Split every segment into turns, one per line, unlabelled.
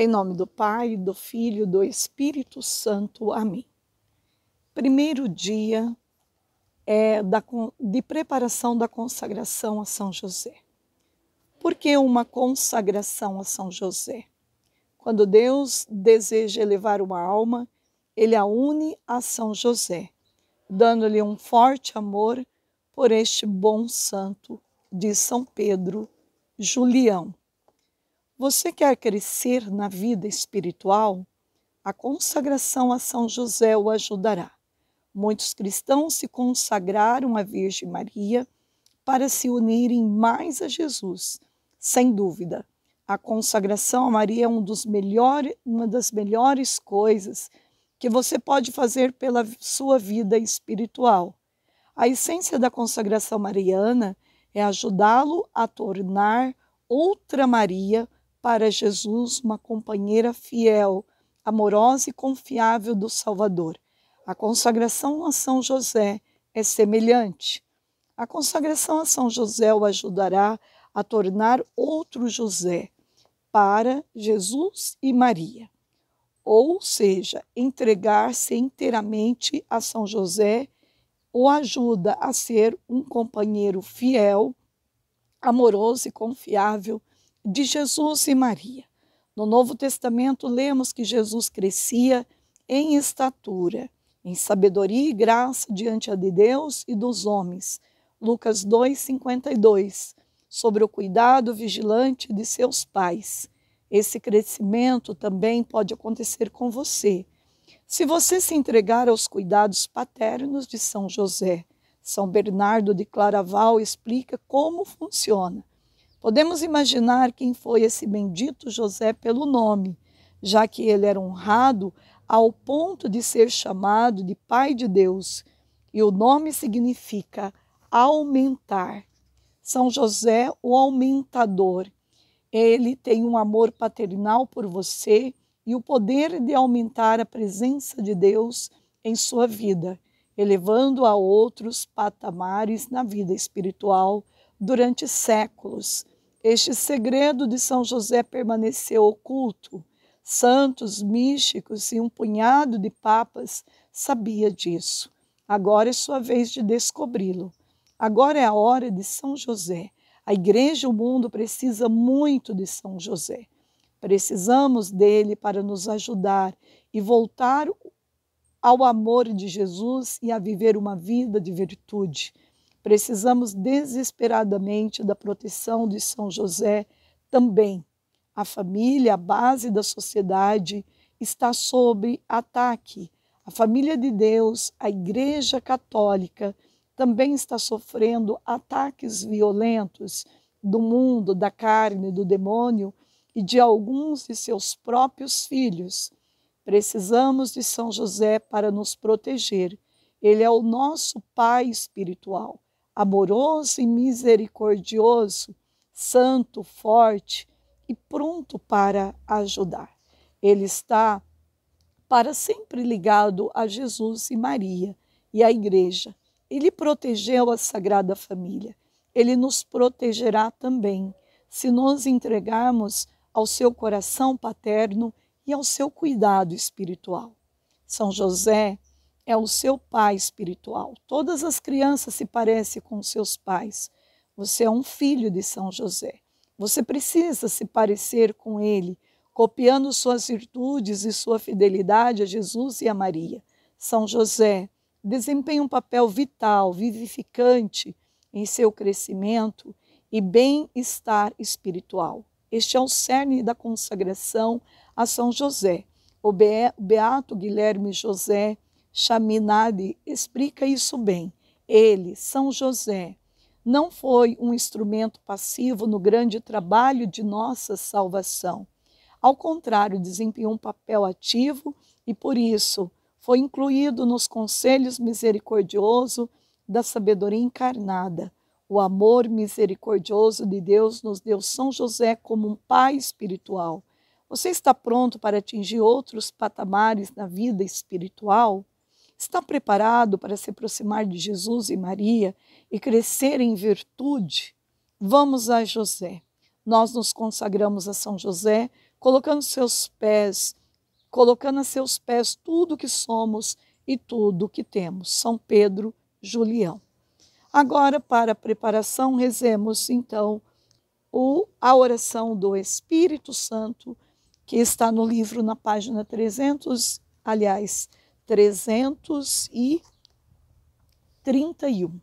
Em nome do Pai, do Filho, do Espírito Santo. Amém. Primeiro dia é da, de preparação da consagração a São José. Por que uma consagração a São José? Quando Deus deseja elevar uma alma, ele a une a São José, dando-lhe um forte amor por este bom santo de São Pedro Julião você quer crescer na vida espiritual? A consagração a São José o ajudará. Muitos cristãos se consagraram à Virgem Maria para se unirem mais a Jesus. Sem dúvida, a consagração a Maria é um dos uma das melhores coisas que você pode fazer pela sua vida espiritual. A essência da consagração mariana é ajudá-lo a tornar outra Maria para Jesus uma companheira fiel, amorosa e confiável do Salvador. A consagração a São José é semelhante. A consagração a São José o ajudará a tornar outro José para Jesus e Maria, ou seja, entregar-se inteiramente a São José o ajuda a ser um companheiro fiel, amoroso e confiável de Jesus e Maria. No Novo Testamento, lemos que Jesus crescia em estatura, em sabedoria e graça diante de Deus e dos homens. Lucas 2,52, sobre o cuidado vigilante de seus pais. Esse crescimento também pode acontecer com você. Se você se entregar aos cuidados paternos de São José, São Bernardo de Claraval explica como funciona. Podemos imaginar quem foi esse bendito José pelo nome, já que ele era honrado ao ponto de ser chamado de Pai de Deus, e o nome significa aumentar. São José, o aumentador. Ele tem um amor paternal por você e o poder de aumentar a presença de Deus em sua vida, elevando a outros patamares na vida espiritual durante séculos. Este segredo de São José permaneceu oculto. Santos, místicos e um punhado de papas sabia disso. Agora é sua vez de descobri-lo. Agora é a hora de São José. A igreja e o mundo precisa muito de São José. Precisamos dele para nos ajudar e voltar ao amor de Jesus e a viver uma vida de virtude. Precisamos desesperadamente da proteção de São José também. A família, a base da sociedade, está sob ataque. A família de Deus, a Igreja Católica, também está sofrendo ataques violentos do mundo, da carne, do demônio e de alguns de seus próprios filhos. Precisamos de São José para nos proteger. Ele é o nosso pai espiritual amoroso e misericordioso, santo, forte e pronto para ajudar. Ele está para sempre ligado a Jesus e Maria e à Igreja. Ele protegeu a Sagrada Família. Ele nos protegerá também se nos entregarmos ao seu coração paterno e ao seu cuidado espiritual. São José é o seu pai espiritual. Todas as crianças se parecem com seus pais. Você é um filho de São José. Você precisa se parecer com ele, copiando suas virtudes e sua fidelidade a Jesus e a Maria. São José desempenha um papel vital, vivificante em seu crescimento e bem-estar espiritual. Este é o cerne da consagração a São José. O Beato Guilherme José Chaminade explica isso bem. Ele, São José, não foi um instrumento passivo no grande trabalho de nossa salvação. Ao contrário, desempenhou um papel ativo e, por isso, foi incluído nos conselhos misericordioso da sabedoria encarnada. O amor misericordioso de Deus nos deu São José como um pai espiritual. Você está pronto para atingir outros patamares na vida espiritual? Está preparado para se aproximar de Jesus e Maria e crescer em virtude? Vamos a José. Nós nos consagramos a São José, colocando seus pés, colocando a seus pés tudo o que somos e tudo o que temos. São Pedro, Julião. Agora, para a preparação, rezemos então o, a oração do Espírito Santo, que está no livro na página 300, aliás, 331.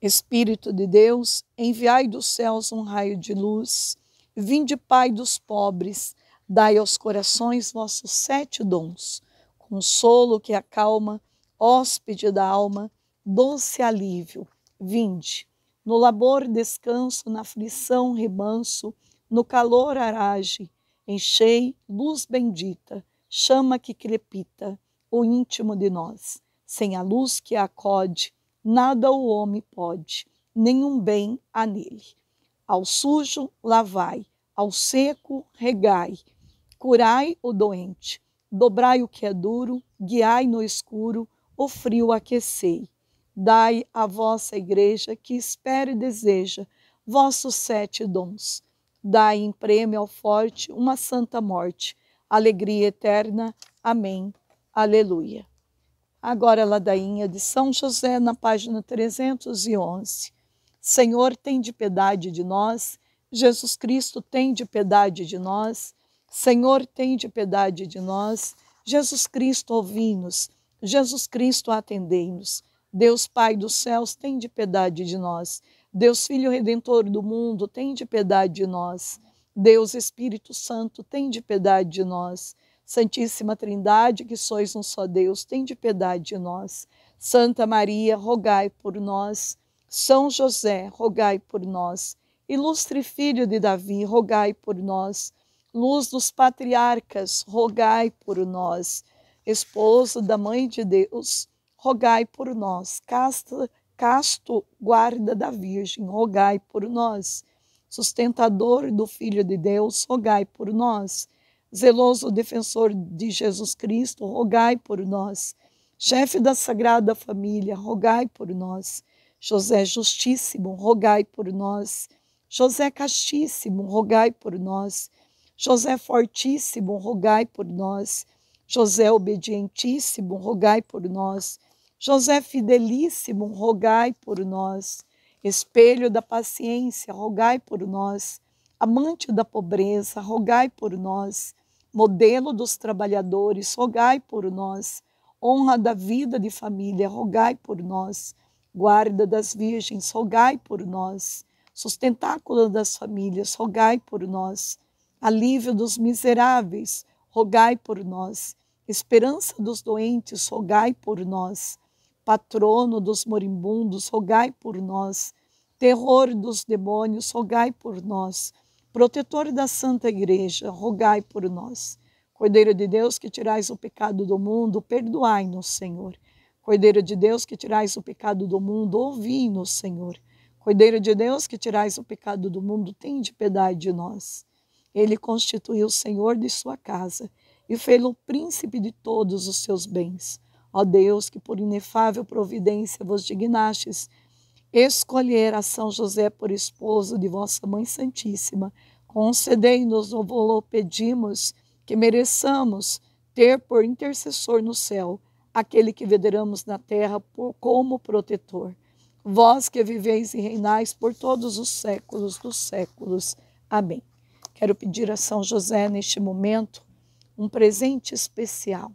Espírito de Deus, enviai dos céus um raio de luz, vinde, Pai dos pobres, dai aos corações vossos sete dons, consolo que acalma, hóspede da alma, doce alívio. Vinde, no labor descanso, na aflição remanso, no calor arage, enchei, luz bendita, chama que crepita o íntimo de nós. Sem a luz que acode, nada o homem pode, nenhum bem há nele. Ao sujo lavai, ao seco regai, curai o doente, dobrai o que é duro, guiai no escuro, o frio aquecei. Dai à vossa igreja que espera e deseja vossos sete dons. Dai em prêmio ao forte uma santa morte, alegria eterna. Amém. Aleluia. Agora, a ladainha de São José, na página 311. Senhor, tem de piedade de nós. Jesus Cristo, tem de piedade de nós. Senhor, tem de piedade de nós. Jesus Cristo, ouvi-nos. Jesus Cristo, atendei-nos. Deus Pai dos céus, tem de piedade de nós. Deus Filho Redentor do mundo, tem de piedade de nós. Deus Espírito Santo, tem de piedade de nós. Santíssima Trindade, que sois um só Deus, tende piedade de nós. Santa Maria, rogai por nós. São José, rogai por nós. Ilustre Filho de Davi, rogai por nós. Luz dos patriarcas, rogai por nós. Esposo da Mãe de Deus, rogai por nós. Casta, casto guarda da Virgem, rogai por nós. Sustentador do Filho de Deus, rogai por nós zeloso defensor de Jesus Cristo, rogai por nós. Chefe da Sagrada Família, rogai por nós. José Justíssimo, rogai por nós. José Castíssimo, rogai por nós. José Fortíssimo, rogai por nós. José Obedientíssimo, rogai por nós. José Fidelíssimo, rogai por nós. Espelho da Paciência, rogai por nós. Amante da Pobreza, rogai por nós modelo dos trabalhadores, rogai por nós. Honra da vida de família, rogai por nós. Guarda das virgens, rogai por nós. Sustentáculo das famílias, rogai por nós. Alívio dos miseráveis, rogai por nós. Esperança dos doentes, rogai por nós. Patrono dos moribundos, rogai por nós. Terror dos demônios, rogai por nós protetor da Santa Igreja, rogai por nós. Cordeiro de Deus, que tirais o pecado do mundo, perdoai-nos, Senhor. Cordeiro de Deus, que tirais o pecado do mundo, ouvi-nos, Senhor. Cordeiro de Deus, que tirais o pecado do mundo, de piedade de nós. Ele constituiu o Senhor de sua casa e fez-lo príncipe de todos os seus bens. Ó Deus, que por inefável providência vos dignastes escolher a São José por esposo de vossa Mãe Santíssima, Concedei-nos, o volo pedimos, que mereçamos ter por intercessor no céu aquele que veneramos na terra por, como protetor. Vós que viveis e reinais por todos os séculos dos séculos. Amém. Quero pedir a São José, neste momento, um presente especial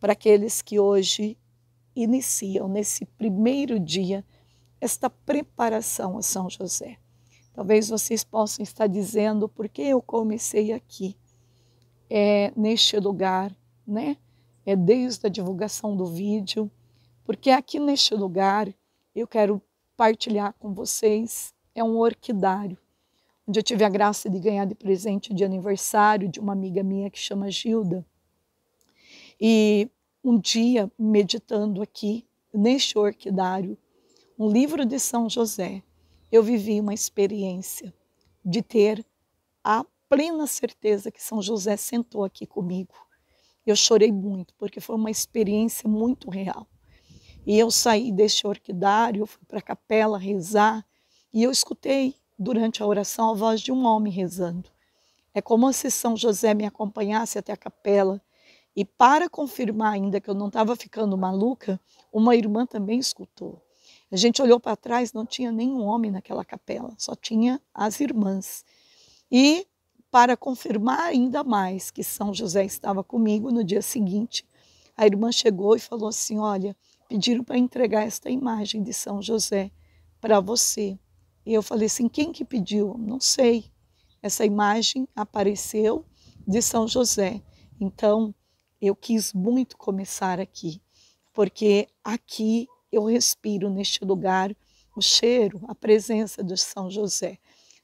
para aqueles que hoje iniciam, nesse primeiro dia, esta preparação a São José. Talvez vocês possam estar dizendo por que eu comecei aqui, é neste lugar, né? É desde a divulgação do vídeo, porque aqui neste lugar eu quero partilhar com vocês é um orquidário, onde eu tive a graça de ganhar de presente de aniversário de uma amiga minha que chama Gilda. E um dia meditando aqui neste orquidário, um livro de São José, eu vivi uma experiência de ter a plena certeza que São José sentou aqui comigo. Eu chorei muito, porque foi uma experiência muito real. E eu saí deste orquidário, fui para a capela rezar, e eu escutei durante a oração a voz de um homem rezando. É como se São José me acompanhasse até a capela. E para confirmar ainda que eu não estava ficando maluca, uma irmã também escutou. A gente olhou para trás, não tinha nenhum homem naquela capela, só tinha as irmãs. E para confirmar ainda mais que São José estava comigo no dia seguinte, a irmã chegou e falou assim: Olha, pediram para entregar esta imagem de São José para você. E eu falei assim: Quem que pediu? Não sei. Essa imagem apareceu de São José. Então, eu quis muito começar aqui, porque aqui eu respiro neste lugar o cheiro, a presença de São José.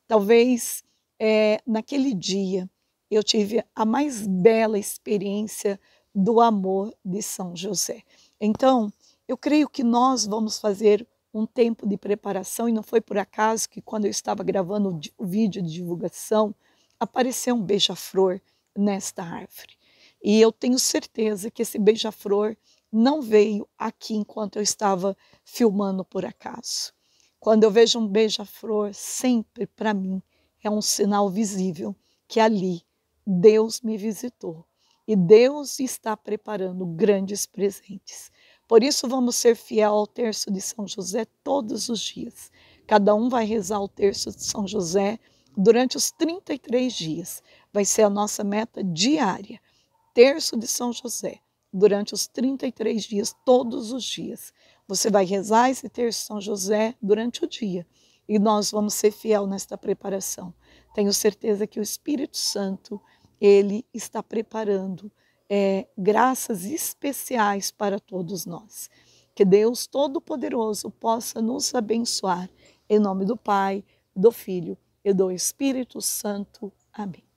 Talvez é, naquele dia eu tive a mais bela experiência do amor de São José. Então, eu creio que nós vamos fazer um tempo de preparação e não foi por acaso que quando eu estava gravando o vídeo de divulgação apareceu um beija-flor nesta árvore. E eu tenho certeza que esse beija-flor não veio aqui enquanto eu estava filmando por acaso. Quando eu vejo um beija-flor, sempre para mim é um sinal visível que ali Deus me visitou e Deus está preparando grandes presentes. Por isso vamos ser fiel ao terço de São José todos os dias. Cada um vai rezar o terço de São José durante os 33 dias. Vai ser a nossa meta diária. Terço de São José durante os 33 dias, todos os dias. Você vai rezar esse terço São José durante o dia e nós vamos ser fiel nesta preparação. Tenho certeza que o Espírito Santo, ele está preparando é, graças especiais para todos nós. Que Deus Todo-Poderoso possa nos abençoar. Em nome do Pai, do Filho e do Espírito Santo. Amém.